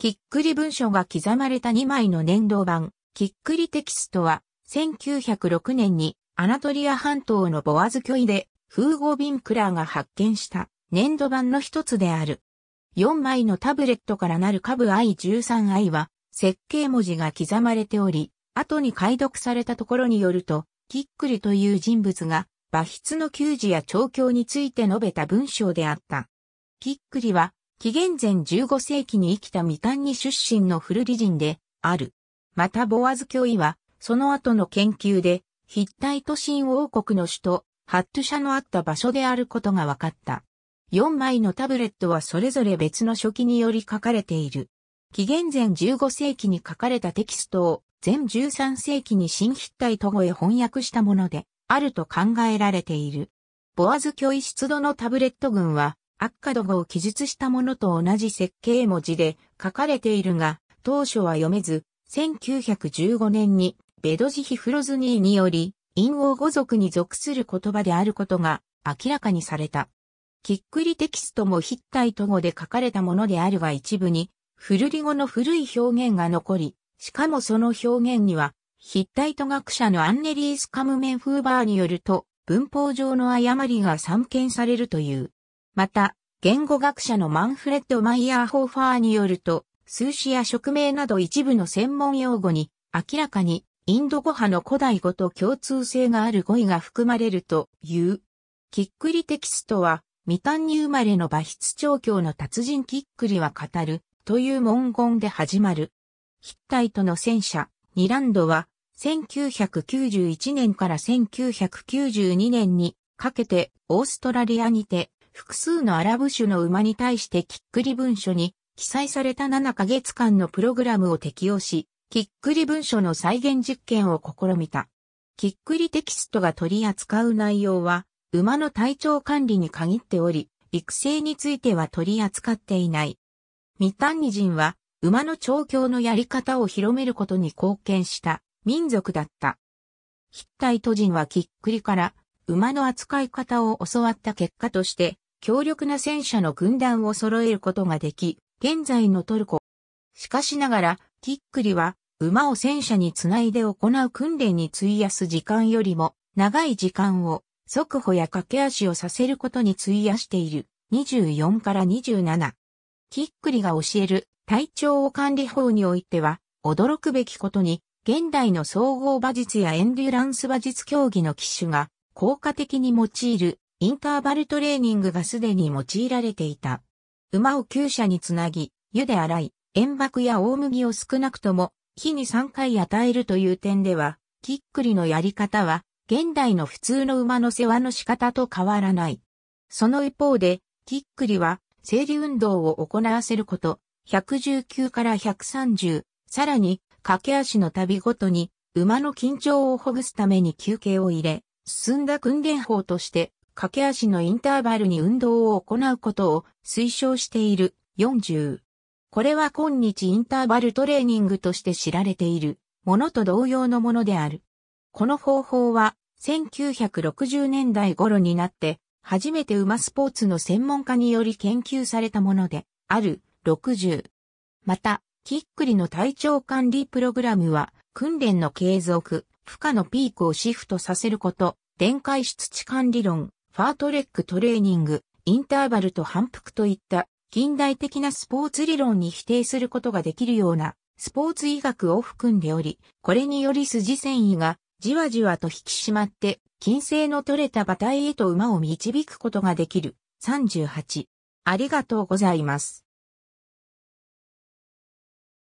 キックリ文書が刻まれた2枚の粘土版、キックリテキストは、1906年にアナトリア半島のボアズ位で、フーゴ・ビンクラーが発見した粘土版の一つである。4枚のタブレットからなる下部 I13I は、設計文字が刻まれており、後に解読されたところによると、キックリという人物が、馬筆の給仕や調教について述べた文章であった。キックリは、紀元前15世紀に生きたミタンニ出身の古理人である。またボアズ教医は、その後の研究で、ヒッタイト神王国の首都、ハット社のあった場所であることが分かった。4枚のタブレットはそれぞれ別の書記により書かれている。紀元前15世紀に書かれたテキストを全13世紀に新筆体ト語へ翻訳したものであると考えられている。ボアズ教イ出土のタブレット群はアッカド語を記述したものと同じ設計文字で書かれているが、当初は読めず、1915年にベドジヒフロズニーにより、陰王語族に属する言葉であることが明らかにされた。きっくりテキストもヒッタイト語で書かれたものであるが一部に、フルリ語の古い表現が残り、しかもその表現には、ヒッタイト学者のアンネリース・カムメン・フーバーによると、文法上の誤りが散見されるという。また、言語学者のマンフレッド・マイヤーホーファーによると、数詞や職名など一部の専門用語に、明らかにインド語派の古代語と共通性がある語彙が含まれるという。キックリテキストは、未誕に生まれの馬筆調教の達人キックリは語るという文言で始まる。ヒッタイトの戦車、ニランドは、1991年から1992年にかけてオーストラリアにて複数のアラブ種の馬に対してキックリ文書に記載された7ヶ月間のプログラムを適用し、キックリ文書の再現実験を試みた。キックリテキストが取り扱う内容は、馬の体調管理に限っており、育成については取り扱っていない。ミタンニ人は、馬の調教のやり方を広めることに貢献した民族だった。ヒッタイト人はキックリから馬の扱い方を教わった結果として、強力な戦車の軍団を揃えることができ、現在のトルコ。しかしながら、キックリは、馬を戦車につないで行う訓練に費やす時間よりも、長い時間を、速歩や駆け足をさせることに費やしている、24から27。キックリが教える、体調を管理法においては、驚くべきことに、現代の総合馬術やエンデュランス馬術競技の機種が、効果的に用いるインターバルトレーニングがすでに用いられていた。馬を厩舎につなぎ、湯で洗い、塩爆や大麦を少なくとも、日に3回与えるという点では、キックリのやり方は、現代の普通の馬の世話の仕方と変わらない。その一方で、キックリは、整理運動を行わせること、119から130、さらに、駆け足の旅ごとに、馬の緊張をほぐすために休憩を入れ、進んだ訓練法として、駆け足のインターバルに運動を行うことを推奨している40。これは今日インターバルトレーニングとして知られているものと同様のものである。この方法は1960年代頃になって初めて馬スポーツの専門家により研究されたものである60。また、キックリの体調管理プログラムは訓練の継続、負荷のピークをシフトさせること、電解質置管理論、ファートレックトレーニング、インターバルと反復といった近代的なスポーツ理論に否定することができるようなスポーツ医学を含んでおり、これにより筋繊維がじわじわと引き締まって金星の取れた馬体へと馬を導くことができる。38。ありがとうございます。